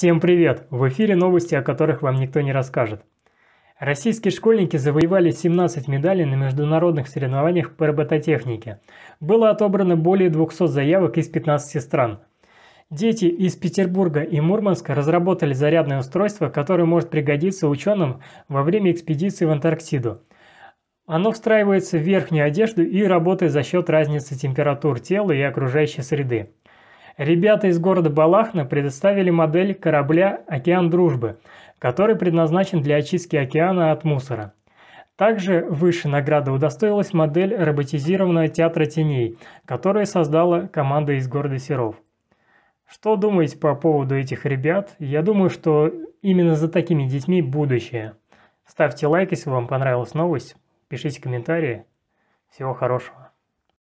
Всем привет! В эфире новости, о которых вам никто не расскажет. Российские школьники завоевали 17 медалей на международных соревнованиях по робототехнике. Было отобрано более 200 заявок из 15 стран. Дети из Петербурга и Мурманска разработали зарядное устройство, которое может пригодиться ученым во время экспедиции в Антарктиду. Оно встраивается в верхнюю одежду и работает за счет разницы температур тела и окружающей среды. Ребята из города Балахна предоставили модель корабля «Океан Дружбы», который предназначен для очистки океана от мусора. Также выше награды удостоилась модель роботизированного театра теней, которую создала команда из города Серов. Что думаете по поводу этих ребят? Я думаю, что именно за такими детьми будущее. Ставьте лайк, если вам понравилась новость, пишите комментарии. Всего хорошего.